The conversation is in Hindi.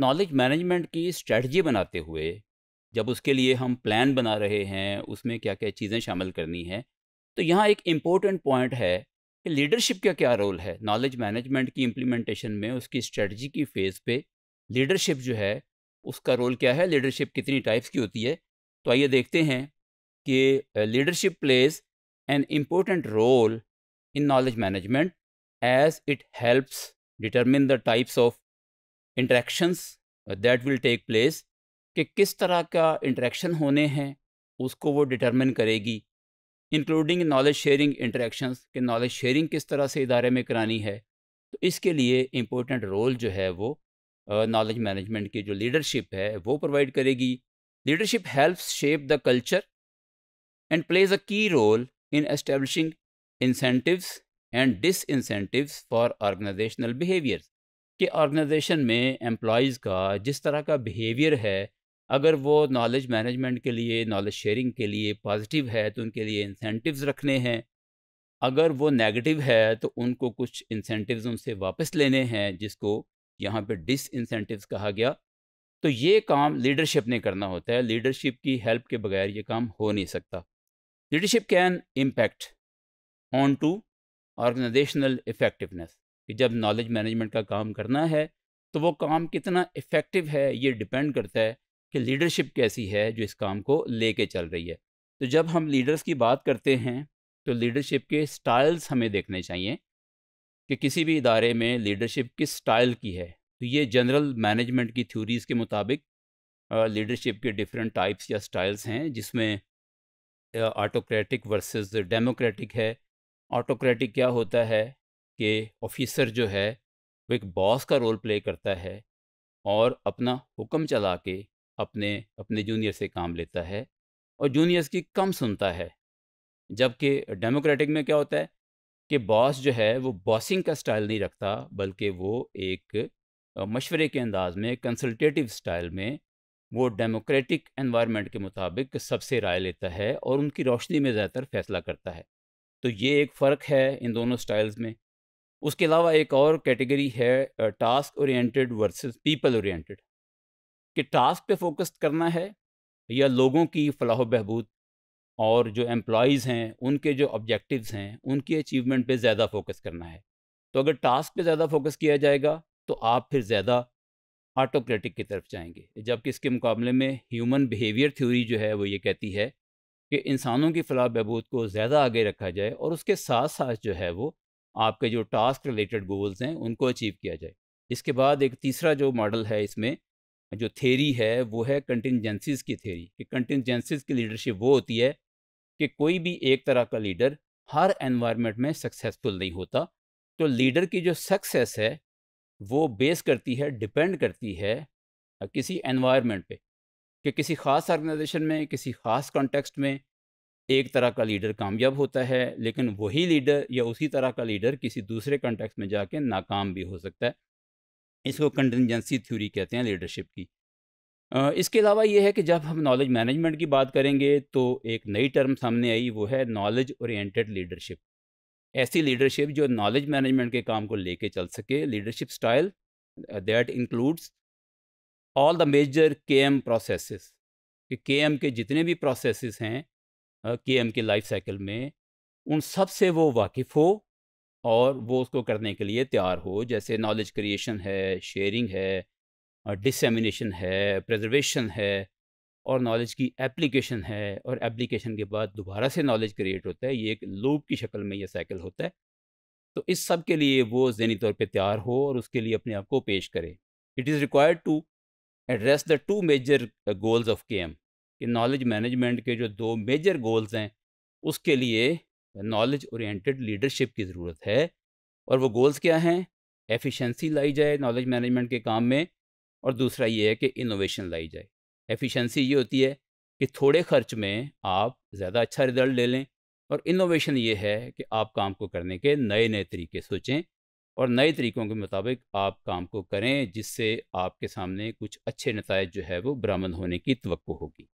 नॉलेज मैनेजमेंट की स्ट्रेटजी बनाते हुए जब उसके लिए हम प्लान बना रहे हैं उसमें क्या क्या चीज़ें शामिल करनी है तो यहाँ एक इम्पोर्टेंट पॉइंट है कि लीडरशिप का क्या रोल है नॉलेज मैनेजमेंट की इम्प्लीमेंटेशन में उसकी स्ट्रेटजी की फेज़ पे लीडरशिप जो है उसका रोल क्या है लीडरशिप कितनी टाइप्स की होती है तो आइए देखते हैं कि leadership plays an important role in knowledge management as it helps determine the types of interactions that will take place कि किस तरह का इंट्रैक्शन होने हैं उसको वो डिटरमिन करेगी इंक्लूडिंग नॉलेज शेयरिंग इंट्रैक्शंस कि नॉलेज शेयरिंग किस तरह से इदारे में करानी है तो इसके लिए इम्पोर्टेंट रोल जो है वो नॉलेज uh, मैनेजमेंट की जो लीडरशिप है वो प्रोवाइड करेगी leadership help shape the culture and plays a key role in establishing incentives and disincentives for organisational behaviours कि ऑर्गेनाइजेशन में एम्प्लॉज़ का जिस तरह का बिहेवियर है अगर वो नॉलेज मैनेजमेंट के लिए नॉलेज शेयरिंग के लिए पॉजिटिव है तो उनके लिए इंसेंटिव्स रखने हैं अगर वो नेगेटिव है तो उनको कुछ इंसेंटिव्स उनसे वापस लेने हैं जिसको यहाँ पे डिस इंसेंटिवस कहा गया तो ये काम लीडरशिप ने करना होता है लीडरशिप की हेल्प के बगैर ये काम हो नहीं सकता leadership can impact on to organisational effectiveness कि जब नॉलेज मैनेजमेंट का काम करना है तो वो काम कितना इफ़ेक्टिव है ये डिपेंड करता है कि लीडरशिप कैसी है जो इस काम को लेके चल रही है तो जब हम लीडर्स की बात करते हैं तो लीडरशिप के स्टाइल्स हमें देखने चाहिए कि किसी भी इदारे में लीडरशिप किस स्टाइल की है तो ये जनरल मैनेजमेंट की थ्योरीज़ के मुताबिक लीडरशिप के डिफरेंट टाइप्स या स्टाइल्स हैं जिसमें ऑटोक्रेटिक वर्सेस डेमोक्रेटिक है ऑटोक्रेटिक क्या होता है के ऑफिसर जो है वो एक बॉस का रोल प्ले करता है और अपना हुक्म चला के अपने अपने जूनियर से काम लेता है और जूनियर्स की कम सुनता है जबकि डेमोक्रेटिक में क्या होता है कि बॉस जो है वो बॉसिंग का स्टाइल नहीं रखता बल्कि वो एक मशवरे के अंदाज में कंसल्टेटिव स्टाइल में वो डेमोक्रेटिक एनवायरनमेंट के मुताबिक सबसे राय लेता है और उनकी रोशनी में ज़्यादातर फैसला करता है तो ये एक फ़र्क है इन दोनों स्टाइल्स में उसके अलावा एक और कैटेगरी है task oriented versus people oriented कि टास्क पे फोकस करना है या लोगों की फलाह बहबूद और जो एम्प्लॉज़ हैं उनके जो ऑब्जेक्टिव्स हैं उनकी अचीवमेंट पे ज़्यादा फोकस करना है तो अगर टास्क पे ज़्यादा फोकस किया जाएगा तो आप फिर ज़्यादा ऑटोक्रेटिक की तरफ जाएंगे जबकि इसके मुकाबले में ह्यूमन बिहेवियर थ्योरी जो है वो ये कहती है कि इंसानों की फलाह बहबूद को ज़्यादा आगे रखा जाए और उसके साथ साथ जो है वो आपके जो टास्क रिलेटेड गोल्स हैं उनको अचीव किया जाए इसके बाद एक तीसरा जो मॉडल है इसमें जो थेरी है वो है कंटिनजेंसीज की थेरी कि कंटिनजेंसीज की लीडरशिप वो होती है कि कोई भी एक तरह का लीडर हर एनवायरनमेंट में सक्सेसफुल नहीं होता तो लीडर की जो सक्सेस है वो बेस करती है डिपेंड करती है किसी एनवायरनमेंट पे कि किसी ख़ास ऑर्गेनाइजेशन में किसी ख़ास कॉन्टेक्स्ट में एक तरह का लीडर कामयाब होता है लेकिन वही लीडर या उसी तरह का लीडर किसी दूसरे कंटेक्स में जाके नाकाम भी हो सकता है इसको कंटिजेंसी थ्योरी कहते हैं लीडरशिप की इसके अलावा ये है कि जब हम नॉलेज मैनेजमेंट की बात करेंगे तो एक नई टर्म सामने आई वो है नॉलेज ओरिएंटेड लीडरशिप ऐसी लीडरशिप जो नॉलेज मैनेजमेंट के काम को लेके चल सके leadership style that includes all the major K M process कि के एम के जितने भी प्रोसेस हैं के एम के लाइफ साइकिल में उन सब से वो वाकिफ़ हो और वो उसको करने के लिए तैयार हो जैसे नॉलेज क्रिएशन है शेयरिंग है डिसमिनेशन है प्रज़र्वेशन है और नॉलेज की एप्लीकेशन है और एप्लीकेशन के बाद दोबारा से नॉलेज क्रिएट होता है ये एक लूप की शक्ल में यह साइकिल होता है तो इस सब के लिए वो जहनी तौर पर तैयार हो और उसके लिए अपने आप को पेश करे it is required to address the two major goals of K M कि नॉलेज मैनेजमेंट के जो दो मेजर गोल्स हैं उसके लिए नॉलेज ओरिएंटेड लीडरशिप की ज़रूरत है और वो गोल्स क्या हैं एफिशिएंसी लाई जाए नॉलेज मैनेजमेंट के काम में और दूसरा ये है कि इनोवेशन लाई जाए एफिशिएंसी ये होती है कि थोड़े खर्च में आप ज़्यादा अच्छा रिजल्ट ले लें और इनोवेशन ये है कि आप काम को करने के नए नए तरीके सोचें और नए तरीक़ों के मुताबिक आप काम को करें जिससे आपके सामने कुछ अच्छे नतज जो है वो बरामद होने की तो होगी